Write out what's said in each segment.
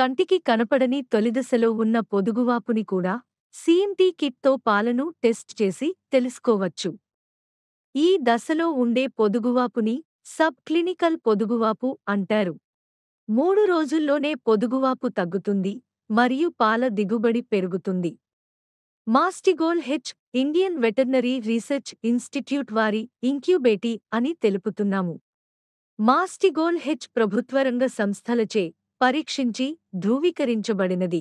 కంటికి కనపడని తొలిదశలో ఉన్న పొదుగువాపుని కూడా సీఎంటీ కిట్తో పాలను టెస్ట్ చేసి తెలుసుకోవచ్చు ఈ దశలో ఉండే పొదుగువాపుని సబ్ క్లినికల్ పొదుగువాపు అంటారు మూడు రోజుల్లోనే పొదుగువాపు తగ్గుతుంది మరియు పాల దిగుబడి పెరుగుతుంది మాస్టిగోల్ హెచ్ ఇండియన్ వెటర్నరీ రీసెర్చ్ ఇన్స్టిట్యూట్ వారి ఇంక్యుబేటీ అని తెలుపుతున్నాము మాస్టిగోల్ హెచ్ ప్రభుత్వరంగ సంస్థలచే పరీక్షించి ధ్రువీకరించబడినది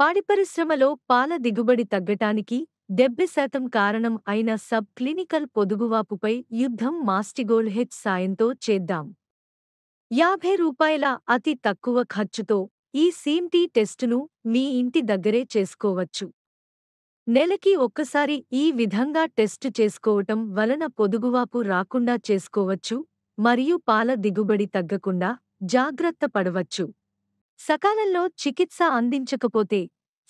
పాడిపరిశ్రమలో పాల దిగుబడి తగ్గటానికి డెబ్బై శాతం కారణం అయిన సబ్ క్లినికల్ పొదుగువాపుపై యుద్ధం మాస్టిగోల్ హెచ్ సాయంతో చేద్దాం యాభై రూపాయల అతి తక్కువ ఖర్చుతో ఈ సీమ్టీ టెస్టును మీ ఇంటి దగ్గరే చేసుకోవచ్చు నెలకి ఒక్కసారి ఈ విధంగా టెస్టు చేసుకోవటం వలన పొదుగువాపు రాకుండా చేసుకోవచ్చు మరియు పాల దిగుబడి తగ్గకుండా జాగ్రత్త పడవచ్చు సకాలంలో చికిత్స అందించకపోతే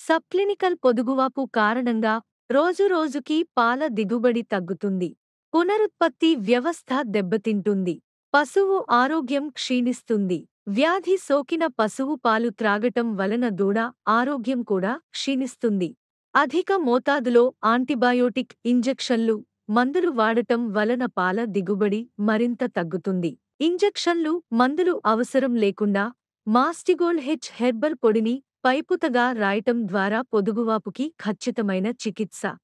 సబ్క్లినికల్ పొదుగువాపు కారణంగా రోజురోజుకీ పాల దిగుబడి తగ్గుతుంది పునరుత్పత్తి వ్యవస్థ దెబ్బతింటుంది పశువు ఆరోగ్యం క్షీణిస్తుంది వ్యాధి సోకిన పశువు పాలు త్రాగటం వలన దూడ ఆరోగ్యం కూడా క్షీణిస్తుంది అధిక మోతాదులో ఆంటీబయోటిక్ ఇంజెక్షన్లు మందులు వాడటం వలన పాల దిగుబడి మరింత తగ్గుతుంది ఇంజెక్షన్లు మందులు అవసరం లేకుండా మాస్టిగోల్ హెచ్ హెర్బల్ పొడిని పైపుతగా రాయటం ద్వారా పొదుగువాపుకి ఖచ్చితమైన చికిత్స